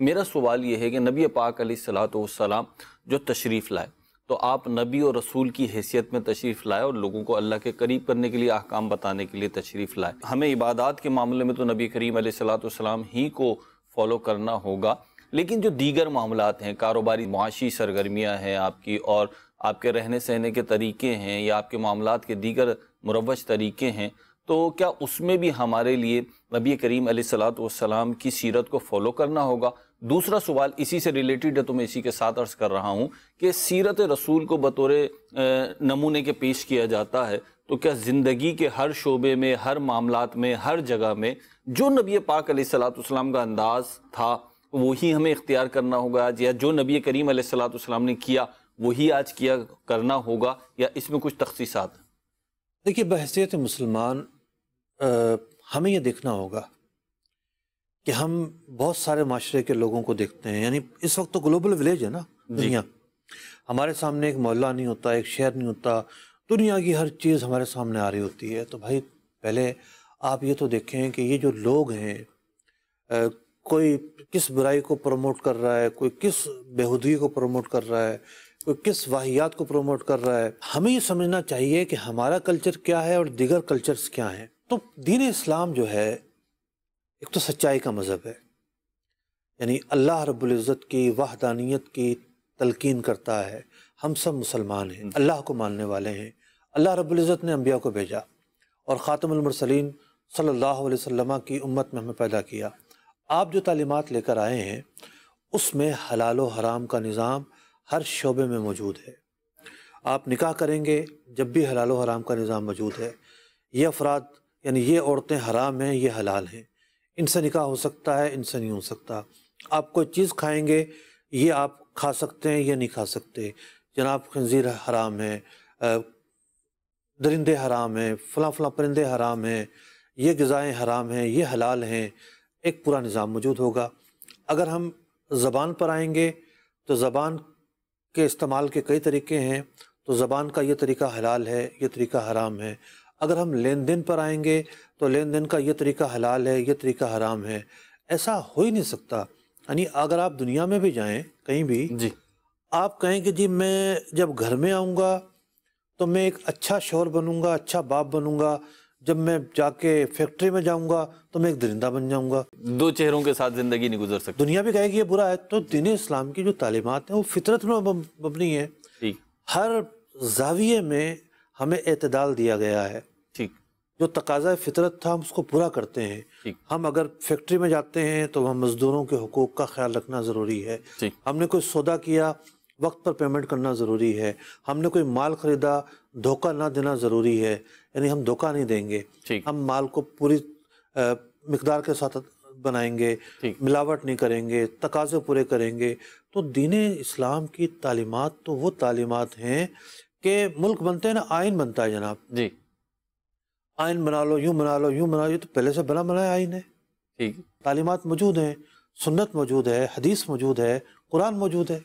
मेरा सवाल यह है कि नबी पाक सलाम जो तशरीफ़ लाए तो आप नबी और रसूल की हैसियत में तशरीफ़ लाए और लोगों को अल्लाह के करीब करने के लिए अहकाम बताने के लिए तशरीफ़ लाए हमें इबादत के मामले में तो नबी करीम सलाम ही को फॉलो करना होगा लेकिन जो दीगर मामला हैं कारोबारी माशी सरगर्मियाँ हैं आपकी और आपके रहने सहने के तरीके हैं या आपके मामला के दीगर मुरवज तरीके हैं तो क्या उसमें भी हमारे लिए नबी करीम सलाम की सीरत को फॉलो करना होगा दूसरा सवाल इसी से रिलेटेड है तो मैं इसी के साथ अर्ज़ कर रहा हूँ कि सीरत रसूल को बतौर नमूने के पेश किया जाता है तो क्या ज़िंदगी के हर शोबे में हर मामला में हर जगह में जो नबी पाक सलाम का अंदाज़ था वही हमें इख्तियार करना होगा आज या जो नबी करीम सलाम ने किया वही आज किया करना होगा या इसमें कुछ तखसीसात देखिए बहसीत मुसलमान हमें यह देखना होगा कि हम बहुत सारे माशरे के लोगों को देखते हैं यानी इस वक्त तो ग्लोबल विलेज है ना दुनिया हमारे सामने एक मोहल्ला नहीं होता एक शहर नहीं होता दुनिया की हर चीज़ हमारे सामने आ रही होती है तो भाई पहले आप ये तो देखें कि ये जो लोग हैं कोई किस बुराई को प्रमोट कर रहा है कोई किस बेहूदगी को प्रमोट कर रहा है कोई किस वाहियात को प्रमोट कर रहा है हमें ये समझना चाहिए कि हमारा कल्चर क्या है और दिगर कल्चर्स क्या हैं तो दीन इस्लाम जो है एक तो सच्चाई का मज़हब है यानी अल्लाह रब्ज़त की वाहदानियत की तलकिन करता है हम सब मुसलमान हैं हम्म। अल्लाह को मानने वाले हैं अल्लाह रबुल्जत ने अम्बिया को भेजा और ख़ातमसलिन सल्ला वसम की उम्मत में हमें पैदा किया आप जो तालीमत लेकर आए हैं उसमें हलाल व हराम का निज़ाम हर शोबे में मौजूद है आप निकाह करेंगे जब भी हलाल व हराम का निज़ाम मौजूद है ये अफराद यानी ये औरतें हराम हैं ये हलाल हैं इनसे निकाह हो सकता है इनसे नहीं हो सकता आप कोई चीज़ खाएंगे ये आप खा सकते हैं या नहीं खा सकते जनाब खंजीर हराम है दरिंदे हराम हैं फ़लाँ फ़लाँ परिंदे हराम हैं ये गज़ाएँ हराम हैं ये हलाल हैं एक पूरा निज़ाम मौजूद होगा अगर हम ज़बान पर आएंगे तो ज़बान के इस्तेमाल के कई तरीके हैं तो ज़बान का ये तरीका हलाल है ये तरीका हराम है अगर हम लेन देन पर आएंगे तो लेन देन का ये तरीका हलाल है ये तरीका हराम है ऐसा हो ही नहीं सकता यानी अगर आप दुनिया में भी जाएं कहीं भी जी आप कहें कि जी मैं जब घर में आऊँगा तो मैं एक अच्छा शोर बनूँगा अच्छा बाप बनूँगा जब मैं जाके फैक्ट्री में जाऊंगा तो मैं एक दरिंदा बन जाऊंगा दो चेहरों के साथ जिंदगी नहीं गुजर सकती दुनिया भी कहेगी ये बुरा है तो दिन इस्लाम की जो तालीमत है वो फितरत में मबनी है ठीक हर जाविये में हमें अतदाल दिया गया है ठीक जो तकाजा फितरत था हम उसको पूरा करते हैं हम अगर फैक्ट्री में जाते हैं तो वहाँ मज़दूरों के हकूक़ का ख्याल रखना ज़रूरी है हमने कोई सौदा किया वक्त पर पेमेंट करना ज़रूरी है हमने कोई माल ख़रीदा धोखा ना देना ज़रूरी है यानी हम धोखा नहीं देंगे हम माल को पूरी मकदार के साथ बनाएंगे मिलावट नहीं करेंगे तकाजे पूरे करेंगे तो दीन इस्लाम की तालीमत तो वो तालीमत हैं कि मुल्क बनते हैं ना आइन बनता है जनाब जी आइन बना लो यूँ बना लो यूँ बना लो तो पहले से बना बनाया आइन है ठीक तालीमत मौजूद हैं सुन्नत मौजूद है हदीस मौजूद है कुरान मौजूद है